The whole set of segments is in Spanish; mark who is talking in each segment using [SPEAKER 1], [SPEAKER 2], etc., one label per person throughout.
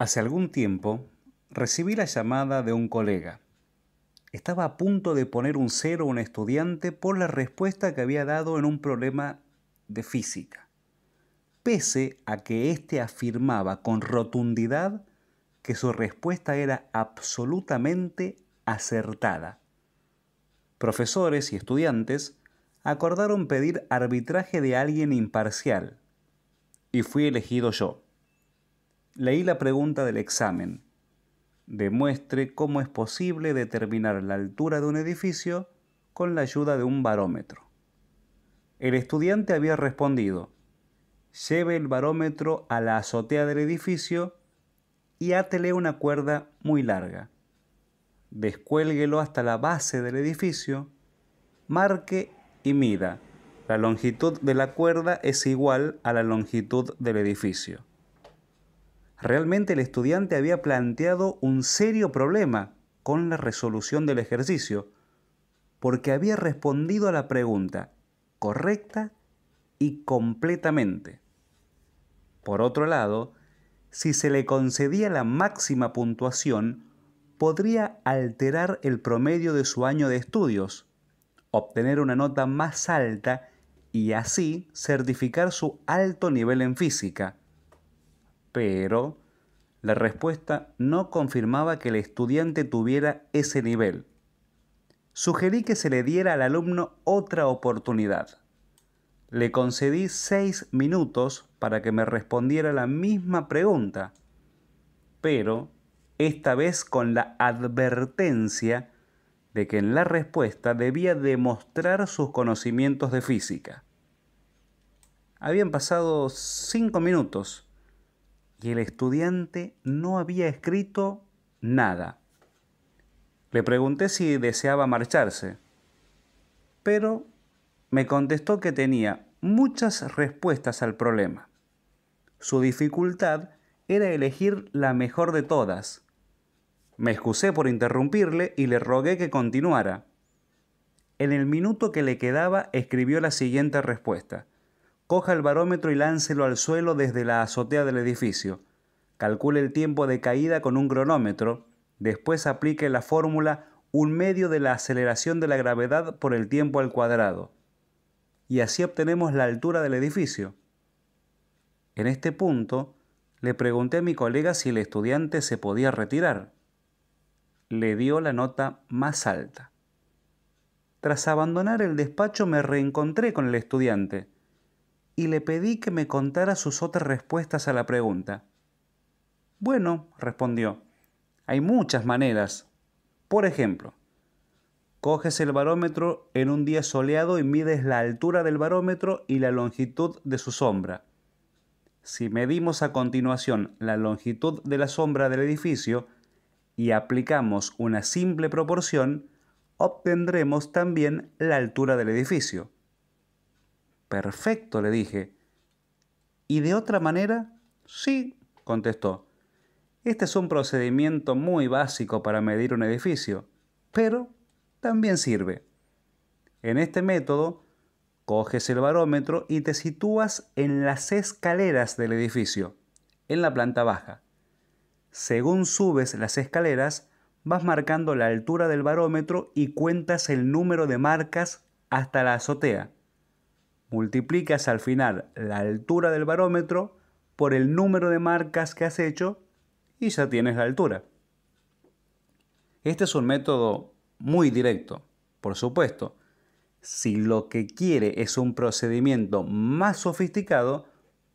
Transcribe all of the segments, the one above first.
[SPEAKER 1] Hace algún tiempo recibí la llamada de un colega. Estaba a punto de poner un cero a un estudiante por la respuesta que había dado en un problema de física, pese a que éste afirmaba con rotundidad que su respuesta era absolutamente acertada. Profesores y estudiantes acordaron pedir arbitraje de alguien imparcial, y fui elegido yo. Leí la pregunta del examen. Demuestre cómo es posible determinar la altura de un edificio con la ayuda de un barómetro. El estudiante había respondido, lleve el barómetro a la azotea del edificio y átele una cuerda muy larga. Descuélguelo hasta la base del edificio, marque y mida. La longitud de la cuerda es igual a la longitud del edificio realmente el estudiante había planteado un serio problema con la resolución del ejercicio, porque había respondido a la pregunta correcta y completamente. Por otro lado, si se le concedía la máxima puntuación, podría alterar el promedio de su año de estudios, obtener una nota más alta y así certificar su alto nivel en física pero la respuesta no confirmaba que el estudiante tuviera ese nivel. Sugerí que se le diera al alumno otra oportunidad. Le concedí seis minutos para que me respondiera la misma pregunta, pero esta vez con la advertencia de que en la respuesta debía demostrar sus conocimientos de física. Habían pasado cinco minutos y el estudiante no había escrito nada. Le pregunté si deseaba marcharse, pero me contestó que tenía muchas respuestas al problema. Su dificultad era elegir la mejor de todas. Me excusé por interrumpirle y le rogué que continuara. En el minuto que le quedaba escribió la siguiente respuesta. Coja el barómetro y láncelo al suelo desde la azotea del edificio. Calcule el tiempo de caída con un cronómetro. Después aplique la fórmula un medio de la aceleración de la gravedad por el tiempo al cuadrado. Y así obtenemos la altura del edificio. En este punto, le pregunté a mi colega si el estudiante se podía retirar. Le dio la nota más alta. Tras abandonar el despacho me reencontré con el estudiante y le pedí que me contara sus otras respuestas a la pregunta. Bueno, respondió, hay muchas maneras. Por ejemplo, coges el barómetro en un día soleado y mides la altura del barómetro y la longitud de su sombra. Si medimos a continuación la longitud de la sombra del edificio y aplicamos una simple proporción, obtendremos también la altura del edificio. Perfecto, le dije. ¿Y de otra manera? Sí, contestó. Este es un procedimiento muy básico para medir un edificio, pero también sirve. En este método, coges el barómetro y te sitúas en las escaleras del edificio, en la planta baja. Según subes las escaleras, vas marcando la altura del barómetro y cuentas el número de marcas hasta la azotea multiplicas al final la altura del barómetro por el número de marcas que has hecho y ya tienes la altura. Este es un método muy directo, por supuesto. Si lo que quiere es un procedimiento más sofisticado,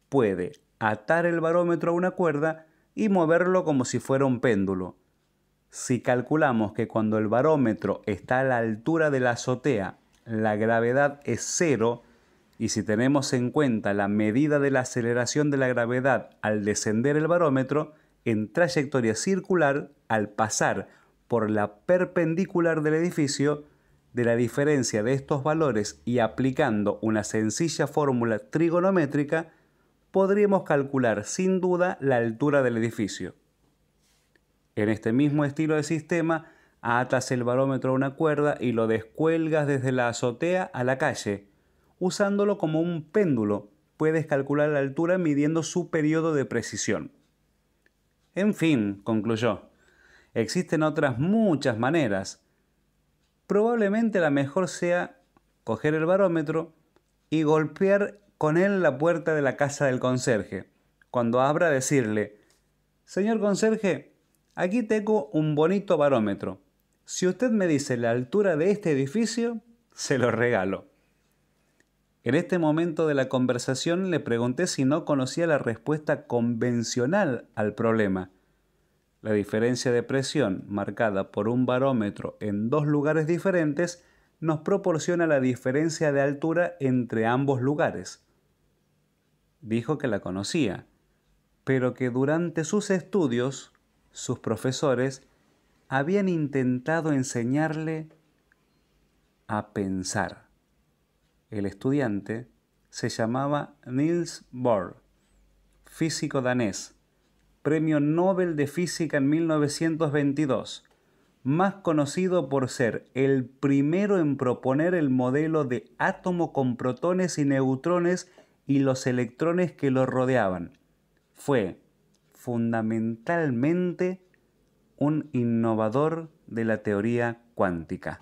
[SPEAKER 1] puede atar el barómetro a una cuerda y moverlo como si fuera un péndulo. Si calculamos que cuando el barómetro está a la altura de la azotea, la gravedad es cero, y si tenemos en cuenta la medida de la aceleración de la gravedad al descender el barómetro, en trayectoria circular, al pasar por la perpendicular del edificio, de la diferencia de estos valores y aplicando una sencilla fórmula trigonométrica, podríamos calcular sin duda la altura del edificio. En este mismo estilo de sistema, atas el barómetro a una cuerda y lo descuelgas desde la azotea a la calle, Usándolo como un péndulo, puedes calcular la altura midiendo su periodo de precisión. En fin, concluyó, existen otras muchas maneras. Probablemente la mejor sea coger el barómetro y golpear con él la puerta de la casa del conserje. Cuando abra, decirle, Señor conserje, aquí tengo un bonito barómetro. Si usted me dice la altura de este edificio, se lo regalo. En este momento de la conversación le pregunté si no conocía la respuesta convencional al problema. La diferencia de presión marcada por un barómetro en dos lugares diferentes nos proporciona la diferencia de altura entre ambos lugares. Dijo que la conocía, pero que durante sus estudios sus profesores habían intentado enseñarle a pensar el estudiante, se llamaba Niels Bohr, físico danés, premio Nobel de Física en 1922, más conocido por ser el primero en proponer el modelo de átomo con protones y neutrones y los electrones que lo rodeaban. Fue, fundamentalmente, un innovador de la teoría cuántica.